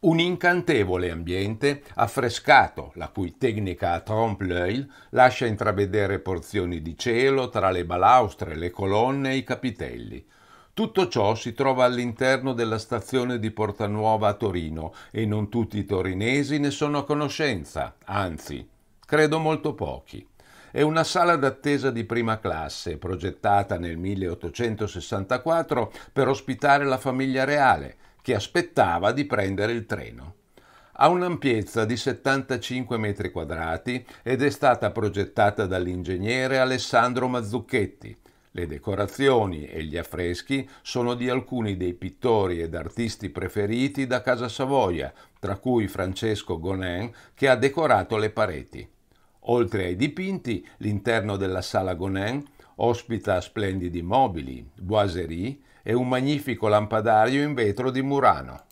Un incantevole ambiente affrescato, la cui tecnica a trompe-l'œil lascia intravedere porzioni di cielo tra le balaustre, le colonne e i capitelli. Tutto ciò si trova all'interno della stazione di Porta Nuova a Torino e non tutti i torinesi ne sono a conoscenza, anzi, credo molto pochi. È una sala d'attesa di prima classe, progettata nel 1864 per ospitare la famiglia reale, che aspettava di prendere il treno. Ha un'ampiezza di 75 metri quadrati ed è stata progettata dall'ingegnere Alessandro Mazzucchetti. Le decorazioni e gli affreschi sono di alcuni dei pittori ed artisti preferiti da Casa Savoia, tra cui Francesco Gonin che ha decorato le pareti. Oltre ai dipinti, l'interno della sala Gonin Ospita splendidi mobili, boiserie e un magnifico lampadario in vetro di Murano.